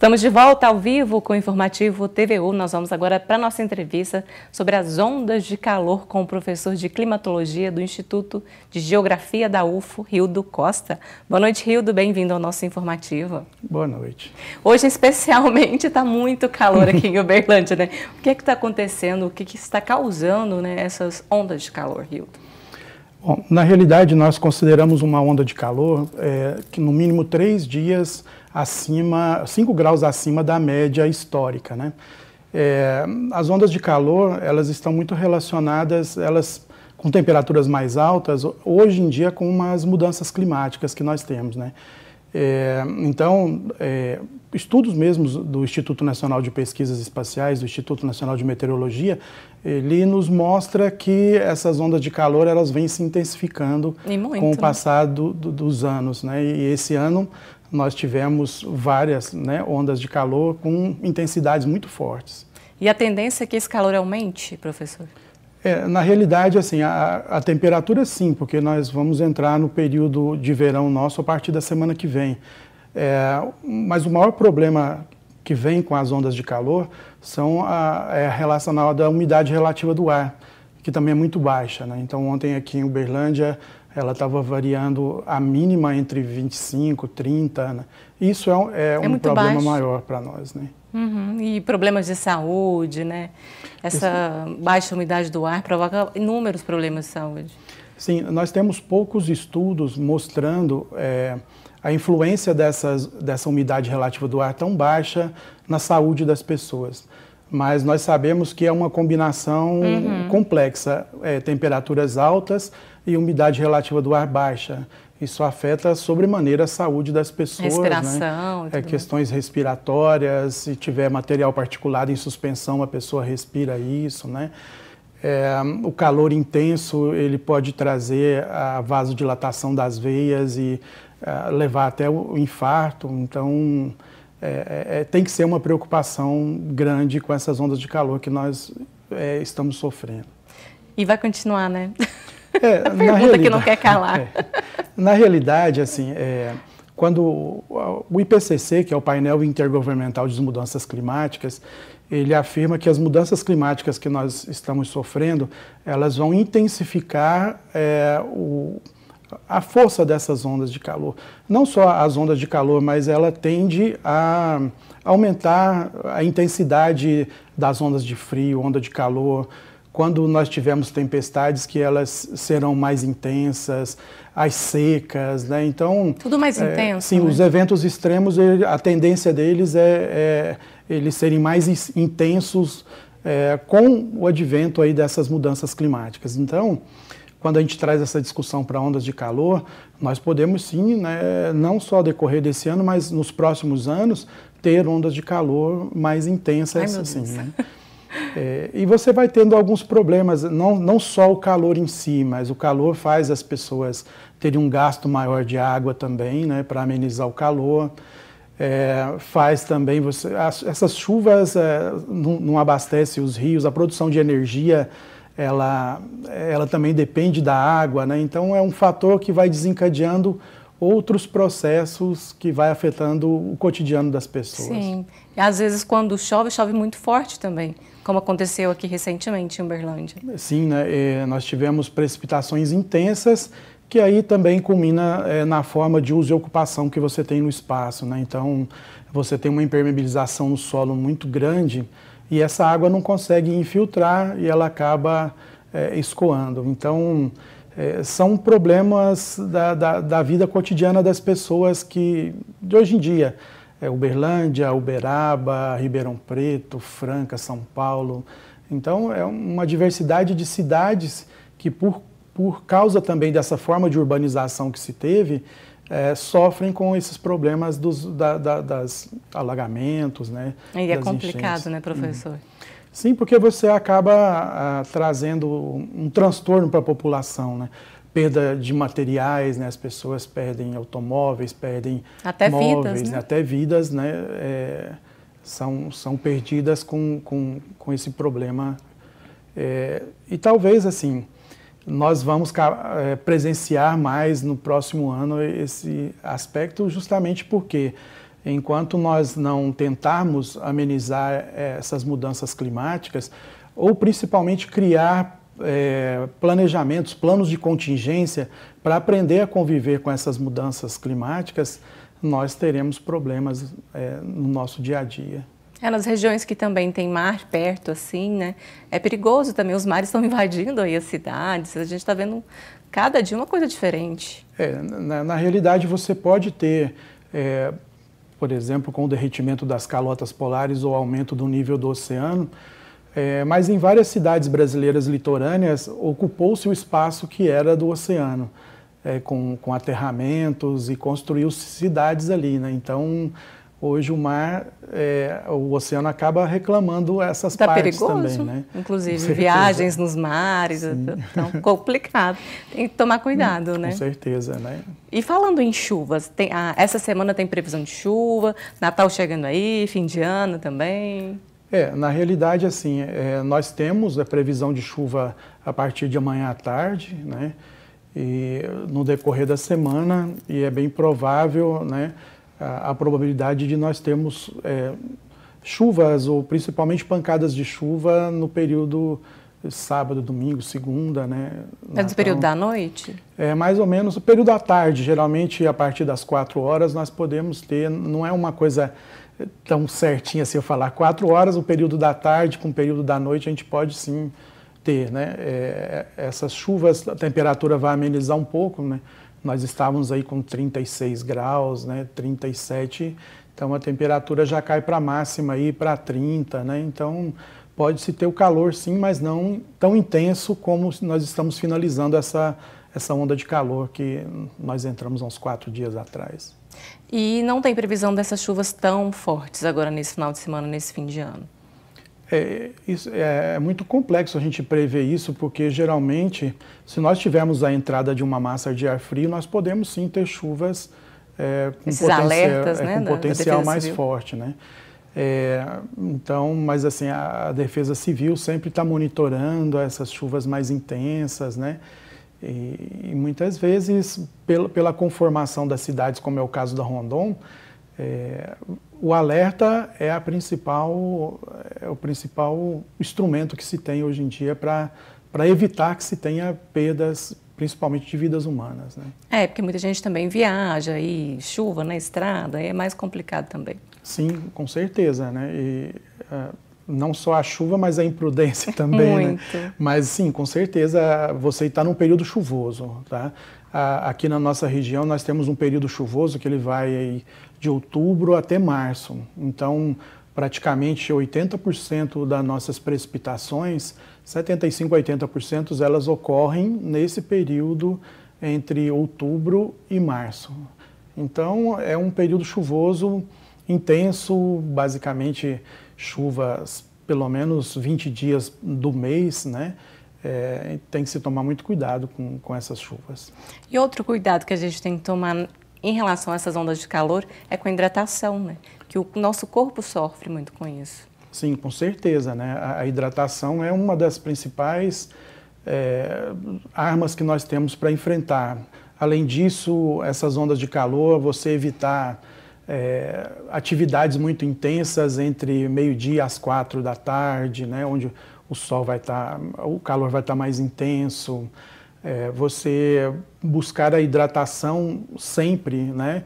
Estamos de volta ao vivo com o informativo TVU. Nós vamos agora para a nossa entrevista sobre as ondas de calor com o professor de climatologia do Instituto de Geografia da UFO, Rildo Costa. Boa noite, Rildo. Bem-vindo ao nosso informativo. Boa noite. Hoje, especialmente, está muito calor aqui em Uberlândia, né? O que é que está acontecendo? O que, que está causando né, essas ondas de calor, Rildo? Bom, na realidade, nós consideramos uma onda de calor é, que no mínimo três dias acima, cinco graus acima da média histórica. Né? É, as ondas de calor, elas estão muito relacionadas, elas com temperaturas mais altas, hoje em dia com as mudanças climáticas que nós temos. Né? É, então, é, estudos mesmos do Instituto Nacional de Pesquisas Espaciais, do Instituto Nacional de Meteorologia, ele nos mostra que essas ondas de calor elas vêm se intensificando muito, com o né? passar né? do, do, dos anos, né? E esse ano nós tivemos várias né, ondas de calor com intensidades muito fortes. E a tendência é que esse calor aumente, professor? É, na realidade, assim, a, a, temperatura sim, porque nós vamos entrar no período de verão nosso a partir da semana que vem. É, mas o maior problema que vem com as ondas de calor são a, é relacionado à umidade relativa do ar, que também é muito baixa. Né? Então, ontem aqui em Uberlândia, ela estava variando a mínima entre 25, 30. Né? Isso é, é, é um problema baixo. maior para nós. Né? Uhum. E problemas de saúde, né? Essa Esse... baixa umidade do ar provoca inúmeros problemas de saúde. Sim, nós temos poucos estudos mostrando é, a influência dessas, dessa umidade relativa do ar tão baixa na saúde das pessoas. Mas nós sabemos que é uma combinação uhum. complexa, é, temperaturas altas e umidade relativa do ar baixa isso afeta sobremaneira a saúde das pessoas. Né? Respiração. Né? É, questões bem. respiratórias, se tiver material particulado em suspensão, a pessoa respira isso, né? É, o calor intenso, ele pode trazer a vasodilatação das veias e a, é, levar até o infarto, então... É, é, é, tem que ser uma preocupação grande com essas ondas de calor que nós é, estamos sofrendo. E vai continuar, né? É, a pergunta que não quer calar. É. Na realidade, assim, é, quando o IPCC, que é o painel intergovernamental de mudanças climáticas, ele afirma que as mudanças climáticas que nós estamos sofrendo, elas vão intensificar é, o, a força dessas ondas de calor. Não só as ondas de calor, mas ela tende a aumentar a intensidade das ondas de frio, onda de calor, quando nós tivermos tempestades que elas serão mais intensas, as secas, né? Então tudo mais é, intenso. Sim, né? os eventos extremos, a tendência deles é, é eles serem mais intensos é, com o advento aí dessas mudanças climáticas. Então quando a gente traz essa discussão para ondas de calor, nós podemos sim, né, não só decorrer desse ano, mas nos próximos anos, ter ondas de calor mais intensas. Ai, assim, né? É, e você vai tendo alguns problemas, não, não só o calor em si, mas o calor faz as pessoas terem um gasto maior de água também, né, para amenizar o calor. É, faz também você as, essas chuvas é, não, não abastece os rios a produção de energia ela ela também depende da água né então é um fator que vai desencadeando outros processos que vai afetando o cotidiano das pessoas sim e às vezes quando chove chove muito forte também como aconteceu aqui recentemente em Uberlândia. Sim, né? É, nós tivemos precipitações intensas que aí também culmina é, na forma de uso e ocupação que você tem no espaço. Né? Então, você tem uma impermeabilização no solo muito grande e essa água não consegue infiltrar e ela acaba é, escoando. Então, é, são problemas da, da, da vida cotidiana das pessoas que, de hoje em dia, é, Uberlândia, Uberaba, Ribeirão Preto, Franca, São Paulo. Então, é uma diversidade de cidades que, por, por causa também dessa forma de urbanização que se teve, é, sofrem com esses problemas dos da, da, das alagamentos, né? E é complicado, enchentes. né, professor? Uhum. Sim, porque você acaba ah, trazendo um transtorno para a população, né? perda de materiais, né? as pessoas perdem automóveis, perdem até móveis, vidas, né? né? até vidas, né? É, são, são perdidas com, com, com esse problema. É, e talvez, assim, nós vamos é, presenciar mais no próximo ano esse aspecto justamente porque enquanto nós não tentarmos amenizar é, essas mudanças climáticas ou principalmente criar é, planejamentos, planos de contingência para aprender a conviver com essas mudanças climáticas, nós teremos problemas é, no nosso dia a dia. É, nas regiões que também tem mar perto, assim, né? É perigoso também, os mares estão invadindo aí as cidades, a gente está vendo cada dia uma coisa diferente. É, na, na realidade, você pode ter, é, por exemplo, com o derretimento das calotas polares ou aumento do nível do oceano, é, mas em várias cidades brasileiras litorâneas ocupou-se o espaço que era do oceano, é, com, com, aterramentos e construiu cidades ali. Né? Então, hoje o mar, é, o oceano acaba reclamando essas tá partes perigoso, também. Né? Inclusive, viagens nos mares, então complicado. Tem que tomar cuidado, né? Com certeza, né? E falando em chuvas, tem, ah, essa semana tem previsão de chuva, Natal chegando aí, fim de ano também. É, na realidade, assim, é, nós temos a previsão de chuva a partir de amanhã à tarde, né? E no decorrer da semana, e é bem provável, né, a, a probabilidade de nós termos é, chuvas ou principalmente pancadas de chuva no período sábado, domingo, segunda, né? É do período então, da noite? É mais ou menos o período da tarde. Geralmente a partir das quatro horas nós podemos ter. Não é uma coisa tão certinha se eu falar quatro horas, o período da tarde com o período da noite a gente pode sim ter, né? É, essas chuvas, a temperatura vai amenizar um pouco, né? Nós estávamos aí com 36 graus, né? 37, então a temperatura já cai para máxima aí para 30, né? Então pode se ter o calor sim, mas não tão intenso como nós estamos finalizando essa essa onda de calor que nós entramos há uns quatro dias atrás. E não tem previsão dessas chuvas tão fortes agora nesse final de semana, nesse fim de ano? É, isso, é, é, muito complexo a gente prever isso, porque geralmente, se nós tivermos a entrada de uma massa de ar frio, nós podemos sim ter chuvas é, com, Esses potencial, alertas, é, né, com da, potencial da mais civil. forte. Né? É, então, mas assim, a, a Defesa Civil sempre está monitorando essas chuvas mais intensas, né? E, e muitas vezes, pela, pela conformação das cidades, como é o caso da Rondon, é, o alerta é, a principal, é o principal instrumento que se tem hoje em dia para evitar que se tenha perdas, principalmente de vidas humanas. Né? É, porque muita gente também viaja e chuva na estrada, é mais complicado também. Sim, com certeza. Né? E, uh, não só a chuva, mas a imprudência também. Né? Muito. Né? Mas sim, com certeza você está num período chuvoso, tá? Aqui na nossa região nós temos um período chuvoso que ele vai de outubro até março. Então, praticamente 80% das nossas precipitações, 75 a 80% elas ocorrem nesse período entre outubro e março. Então, é um período chuvoso intenso, basicamente chuvas pelo menos 20 dias do mês, né? É, tem que se tomar muito cuidado com, com essas chuvas. E outro cuidado que a gente tem que tomar em relação a essas ondas de calor é com a hidratação, né? Que o nosso corpo sofre muito com isso. Sim, com certeza, né? A hidratação é uma das principais é, armas que nós temos para enfrentar. Além disso, essas ondas de calor, você evitar é, atividades muito intensas entre meio-dia às quatro da tarde, né, onde o sol vai estar, tá, o calor vai estar tá mais intenso. É, você buscar a hidratação sempre, né?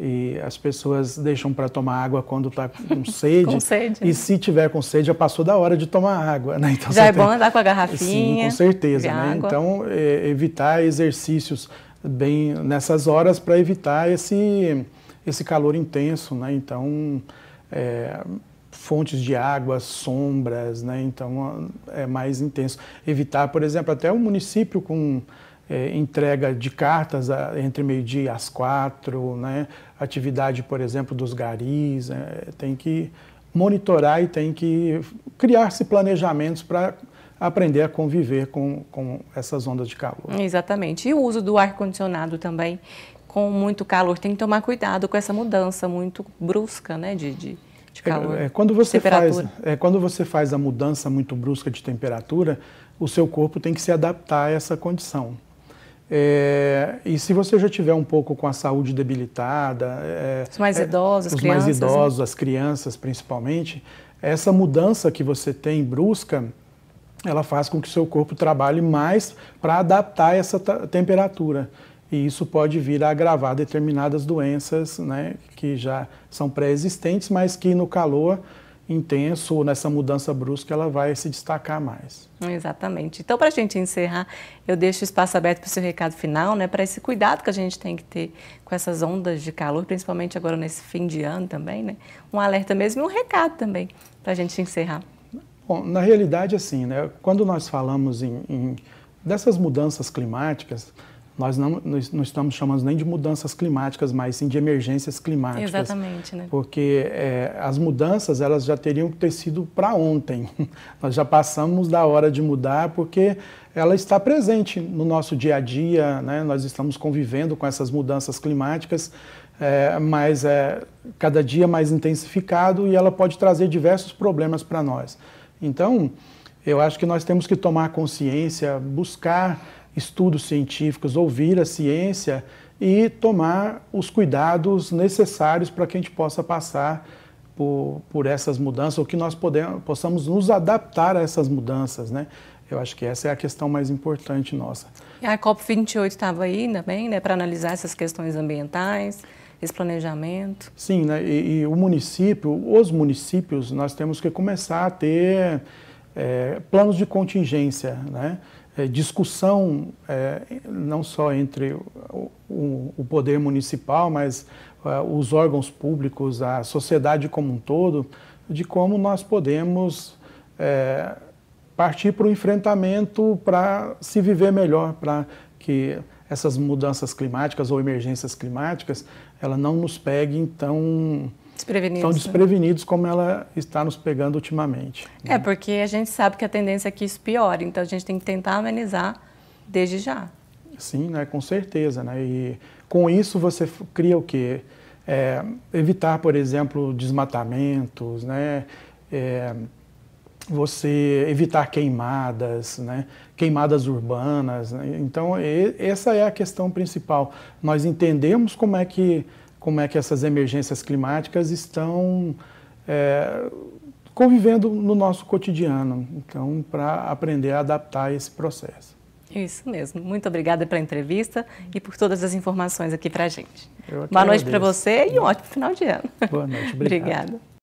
E as pessoas deixam para tomar água quando está com sede. com sede. E se tiver com sede, já passou da hora de tomar água, né? Então, já é tem... bom andar com a garrafinha. Sim, com certeza, né? Então, é, evitar exercícios bem nessas horas para evitar esse esse calor intenso, né? Então, é, fontes de água, sombras, né? Então, é mais intenso. Evitar, por exemplo, até um município com é, entrega de cartas a, entre meio-dia e às quatro, né? Atividade, por exemplo, dos garis, né? tem que monitorar e tem que criar-se planejamentos para aprender a conviver com, com essas ondas de calor. Exatamente. E o uso do ar-condicionado também, com muito calor. Tem que tomar cuidado com essa mudança muito brusca, né, de, de, de é, calor. É, é, quando você faz, é, quando você faz a mudança muito brusca de temperatura, o seu corpo tem que se adaptar a essa condição. É, e se você já tiver um pouco com a saúde debilitada, é, os mais é, idosos, é, os crianças, mais né? idosos, né? as crianças principalmente, essa mudança que você tem brusca, ela faz com que o seu corpo trabalhe mais para adaptar essa temperatura e isso pode vir a agravar determinadas doenças né, que já são pré-existentes, mas que no calor intenso ou nessa mudança brusca ela vai se destacar mais. Exatamente. Então, para a gente encerrar, eu deixo o espaço aberto para o seu recado final, né, para esse cuidado que a gente tem que ter com essas ondas de calor, principalmente agora nesse fim de ano também, né? Um alerta mesmo e um recado também para a gente encerrar. Bom, na realidade, assim, né, quando nós falamos em, em dessas mudanças climáticas, nós não, nós não estamos chamando nem de mudanças climáticas, mas sim de emergências climáticas. Exatamente, né? Porque é, as mudanças, elas já teriam que ter sido para ontem. nós já passamos da hora de mudar, porque ela está presente no nosso dia a dia, né? Nós estamos convivendo com essas mudanças climáticas, é, mas é cada dia mais intensificado e ela pode trazer diversos problemas para nós. Então, eu acho que nós temos que tomar consciência, buscar estudos científicos, ouvir a ciência e tomar os cuidados necessários para que a gente possa passar por, por essas mudanças, ou que nós podemos, possamos nos adaptar a essas mudanças, né? Eu acho que essa é a questão mais importante nossa. E a COP28 estava aí também, né, para analisar essas questões ambientais, esse planejamento. Sim, né, e, e o município, os municípios, nós temos que começar a ter é, planos de contingência, né? É, discussão é, não só entre o, o, o poder municipal, mas é, os órgãos públicos, a sociedade como um todo, de como nós podemos é, partir para o enfrentamento para se viver melhor, para que essas mudanças climáticas ou emergências climáticas, ela não nos pegue então desprevenidos. Estão né? desprevenidos como ela está nos pegando ultimamente. Né? É, porque a gente sabe que a tendência é que isso piore, então a gente tem que tentar amenizar desde já. Sim, né, com certeza. Né? E com isso você cria o quê? É, evitar, por exemplo, desmatamentos, né? É, você evitar queimadas, né? queimadas urbanas. Né? Então, e, essa é a questão principal. Nós entendemos como é que como é que essas emergências climáticas estão é, convivendo no nosso cotidiano. Então, para aprender a adaptar esse processo. Isso mesmo. Muito obrigada pela entrevista e por todas as informações aqui para a gente. Boa noite para você e um ótimo final de ano. Boa noite. obrigada.